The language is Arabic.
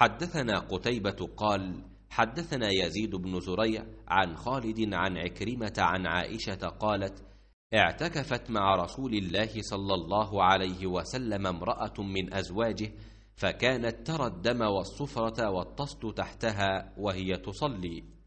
حدثنا قتيبة قال حدثنا يزيد بن زريع عن خالد عن عكرمة عن عائشة قالت اعتكفت مع رسول الله صلى الله عليه وسلم امرأة من أزواجه فكانت ترى الدم والصفرة والطست تحتها وهي تصلي